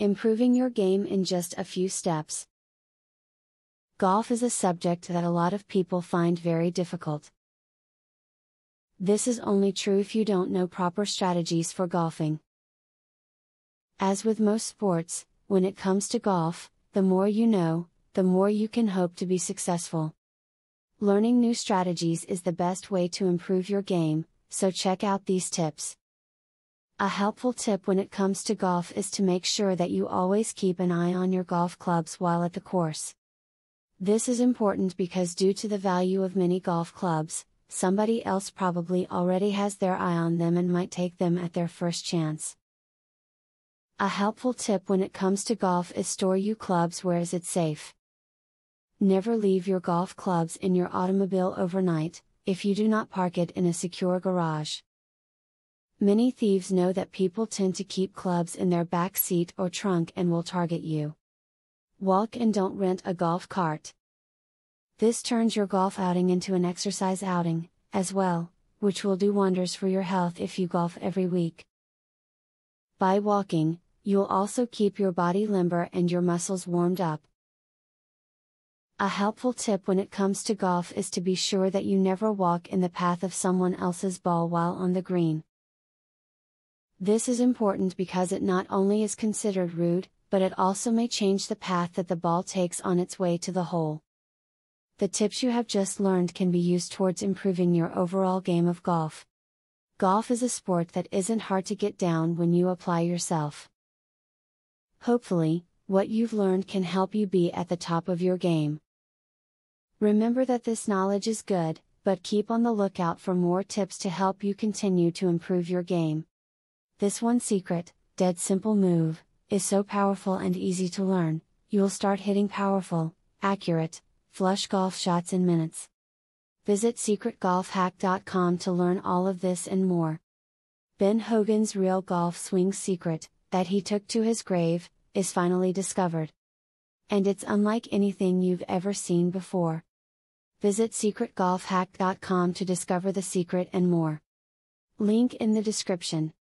improving your game in just a few steps. Golf is a subject that a lot of people find very difficult. This is only true if you don't know proper strategies for golfing. As with most sports, when it comes to golf, the more you know, the more you can hope to be successful. Learning new strategies is the best way to improve your game, so check out these tips. A helpful tip when it comes to golf is to make sure that you always keep an eye on your golf clubs while at the course. This is important because, due to the value of many golf clubs, somebody else probably already has their eye on them and might take them at their first chance. A helpful tip when it comes to golf is store your clubs where is it safe. Never leave your golf clubs in your automobile overnight, if you do not park it in a secure garage. Many thieves know that people tend to keep clubs in their back seat or trunk and will target you. Walk and don't rent a golf cart. This turns your golf outing into an exercise outing, as well, which will do wonders for your health if you golf every week. By walking, you'll also keep your body limber and your muscles warmed up. A helpful tip when it comes to golf is to be sure that you never walk in the path of someone else's ball while on the green. This is important because it not only is considered rude, but it also may change the path that the ball takes on its way to the hole. The tips you have just learned can be used towards improving your overall game of golf. Golf is a sport that isn't hard to get down when you apply yourself. Hopefully, what you've learned can help you be at the top of your game. Remember that this knowledge is good, but keep on the lookout for more tips to help you continue to improve your game. This one secret, dead simple move, is so powerful and easy to learn, you'll start hitting powerful, accurate, flush golf shots in minutes. Visit secretgolfhack.com to learn all of this and more. Ben Hogan's real golf swing secret, that he took to his grave, is finally discovered. And it's unlike anything you've ever seen before. Visit secretgolfhack.com to discover the secret and more. Link in the description.